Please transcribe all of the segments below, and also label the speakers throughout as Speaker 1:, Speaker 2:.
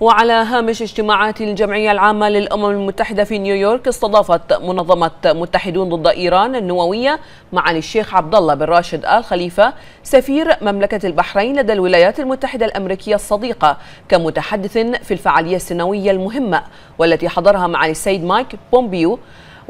Speaker 1: وعلى هامش اجتماعات الجمعية العامة للأمم المتحدة في نيويورك استضافت منظمة متحدون ضد إيران النووية معالي الشيخ عبد الله بن راشد آل خليفة سفير مملكة البحرين لدى الولايات المتحدة الأمريكية الصديقة كمتحدث في الفعالية السنوية المهمة والتي حضرها معالي السيد مايك بومبيو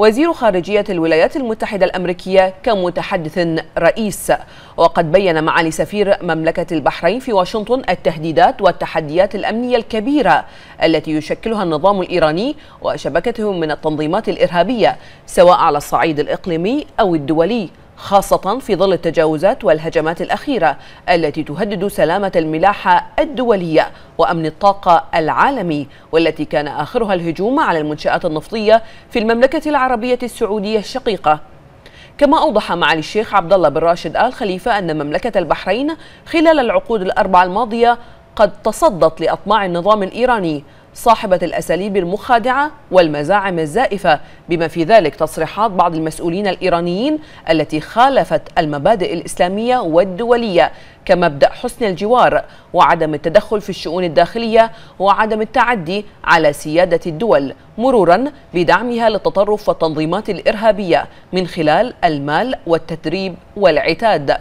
Speaker 1: وزير خارجية الولايات المتحدة الأمريكية كمتحدث رئيس وقد بين معالي سفير مملكة البحرين في واشنطن التهديدات والتحديات الأمنية الكبيرة التي يشكلها النظام الإيراني وشبكته من التنظيمات الإرهابية سواء على الصعيد الإقليمي أو الدولي خاصة في ظل التجاوزات والهجمات الأخيرة التي تهدد سلامة الملاحة الدولية وأمن الطاقة العالمي والتي كان آخرها الهجوم على المنشآت النفطية في المملكة العربية السعودية الشقيقة كما أوضح معالي الشيخ عبد الله بن راشد آل خليفة أن مملكة البحرين خلال العقود الأربعة الماضية قد تصدت لأطماع النظام الإيراني صاحبة الأساليب المخادعة والمزاعم الزائفة بما في ذلك تصريحات بعض المسؤولين الإيرانيين التي خالفت المبادئ الإسلامية والدولية كمبدأ حسن الجوار وعدم التدخل في الشؤون الداخلية وعدم التعدي على سيادة الدول مرورا بدعمها للتطرف والتنظيمات الإرهابية من خلال المال والتدريب والعتاد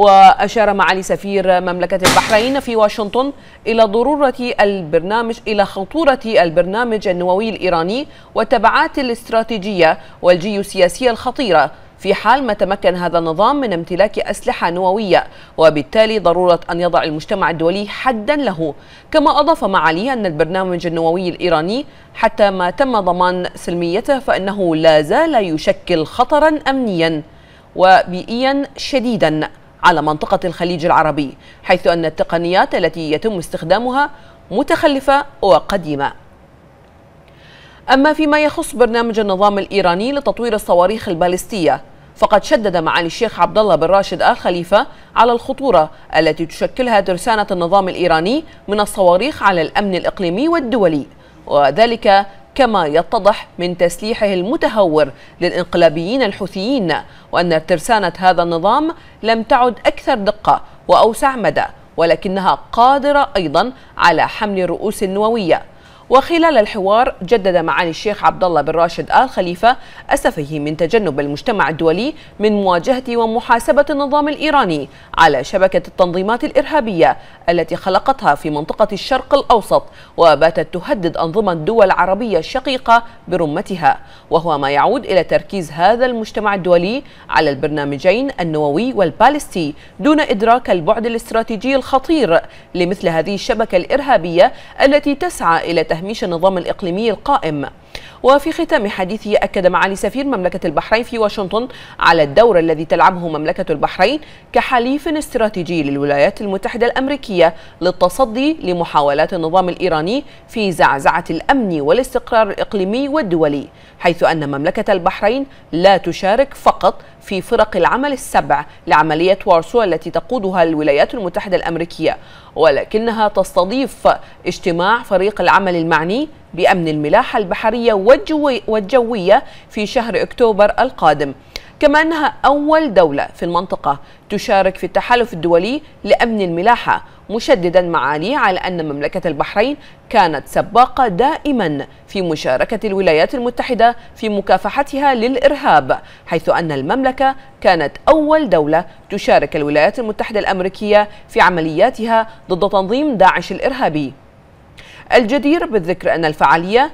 Speaker 1: وأشار معالي سفير مملكة البحرين في واشنطن إلى ضرورة البرنامج إلى خطورة البرنامج النووي الإيراني والتبعات الاستراتيجية والجيوسياسية الخطيرة في حال ما تمكن هذا النظام من امتلاك أسلحة نووية وبالتالي ضرورة أن يضع المجتمع الدولي حدا له كما أضاف معالي أن البرنامج النووي الإيراني حتى ما تم ضمان سلميته فإنه لا زال يشكل خطرا أمنيا وبيئيا شديدا على منطقة الخليج العربي حيث أن التقنيات التي يتم استخدامها متخلفة وقديمة أما فيما يخص برنامج النظام الإيراني لتطوير الصواريخ البالستية فقد شدد معالي الشيخ عبد الله بن راشد آل خليفة على الخطورة التي تشكلها ترسانة النظام الإيراني من الصواريخ على الأمن الإقليمي والدولي وذلك كما يتضح من تسليحه المتهور للانقلابيين الحوثيين وأن ترسانة هذا النظام لم تعد أكثر دقة وأوسع مدى ولكنها قادرة أيضا على حمل الرؤوس النووية وخلال الحوار جدد معالي الشيخ عبد الله بن راشد آل خليفة أسفه من تجنب المجتمع الدولي من مواجهة ومحاسبة النظام الإيراني على شبكة التنظيمات الإرهابية التي خلقتها في منطقة الشرق الأوسط وباتت تهدد أنظمة الدول العربية الشقيقة برمتها وهو ما يعود إلى تركيز هذا المجتمع الدولي على البرنامجين النووي والبالستي دون إدراك البعد الاستراتيجي الخطير لمثل هذه الشبكة الإرهابية التي تسعى إلى تهديد تهميش النظام الإقليمي القائم وفي ختام حديثه أكد معالي سفير مملكة البحرين في واشنطن على الدور الذي تلعبه مملكة البحرين كحليف استراتيجي للولايات المتحدة الأمريكية للتصدي لمحاولات النظام الإيراني في زعزعة الأمن والاستقرار الإقليمي والدولي حيث أن مملكة البحرين لا تشارك فقط في فرق العمل السبع لعملية وارسو التي تقودها الولايات المتحدة الأمريكية ولكنها تستضيف اجتماع فريق العمل المعني بأمن الملاحة البحرية والجوية في شهر أكتوبر القادم كما أنها أول دولة في المنطقة تشارك في التحالف الدولي لأمن الملاحة مشددا معاليه على أن مملكة البحرين كانت سباقة دائما في مشاركة الولايات المتحدة في مكافحتها للإرهاب حيث أن المملكة كانت أول دولة تشارك الولايات المتحدة الأمريكية في عملياتها ضد تنظيم داعش الإرهابي الجدير بالذكر أن الفعالية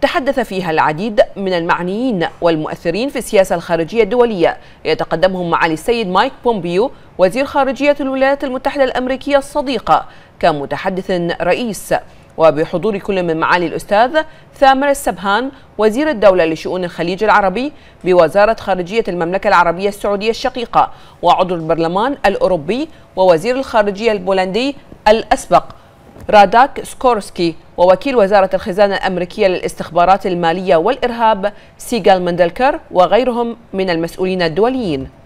Speaker 1: تحدث فيها العديد من المعنيين والمؤثرين في السياسة الخارجية الدولية يتقدمهم معالي السيد مايك بومبيو وزير خارجية الولايات المتحدة الأمريكية الصديقة كمتحدث رئيس وبحضور كل من معالي الأستاذ ثامر السبهان وزير الدولة لشؤون الخليج العربي بوزارة خارجية المملكة العربية السعودية الشقيقة وعضو البرلمان الأوروبي ووزير الخارجية البولندي الأسبق راداك سكورسكي ووكيل وزارة الخزانة الأمريكية للاستخبارات المالية والإرهاب سيغال مندلكر وغيرهم من المسؤولين الدوليين